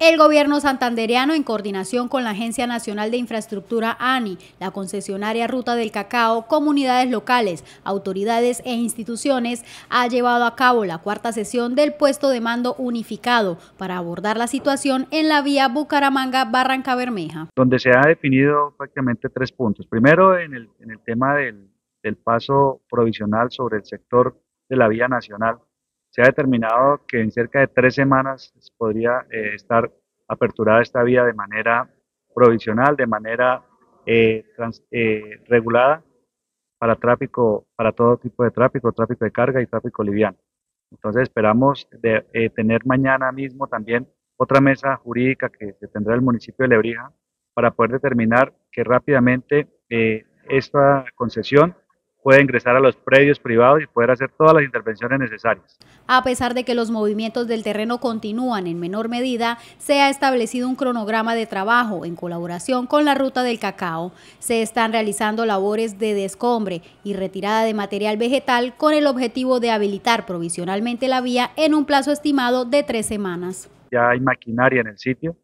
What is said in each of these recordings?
El gobierno santandereano, en coordinación con la Agencia Nacional de Infraestructura ANI, la concesionaria Ruta del Cacao, comunidades locales, autoridades e instituciones, ha llevado a cabo la cuarta sesión del puesto de mando unificado para abordar la situación en la vía Bucaramanga-Barranca Bermeja. Donde se ha definido prácticamente tres puntos. Primero, en el, tema del paso provisional sobre el sector de la vía nacional, se ha determinado que en cerca de tres semanas podría eh, estar aperturada esta vía de manera provisional, de manera eh, eh, regulada para tráfico, para todo tipo de tráfico, tráfico de carga y tráfico liviano. Entonces esperamos de, tener mañana mismo también otra mesa jurídica que se tendrá el municipio de Lebrija para poder determinar que rápidamente esta concesión puede ingresar a los predios privados y poder hacer todas las intervenciones necesarias. A pesar de que los movimientos del terreno continúan en menor medida, se ha establecido un cronograma de trabajo en colaboración con la Ruta del Cacao. Se están realizando labores de descombre y retirada de material vegetal con el objetivo de habilitar provisionalmente la vía en un plazo estimado de tres semanas. Ya hay maquinaria en el sitio,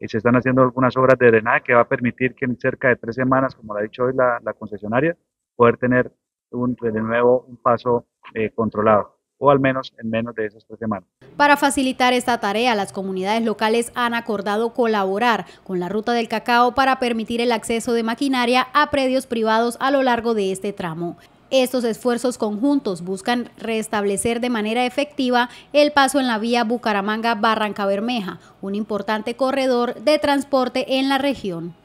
y eh, se están haciendo algunas obras de drenaje que va a permitir que en cerca de tres semanas, como lo ha dicho hoy la, la concesionaria, poder tener pues, de nuevo un paso eh, controlado o al menos en menos de esas tres semanas. Para facilitar esta tarea, las comunidades locales han acordado colaborar con la Ruta del Cacao para permitir el acceso de maquinaria a predios privados a lo largo de este tramo. Estos esfuerzos conjuntos buscan restablecer de manera efectiva el paso en la vía Bucaramanga-Barranca Bermeja, un importante corredor de transporte en la región.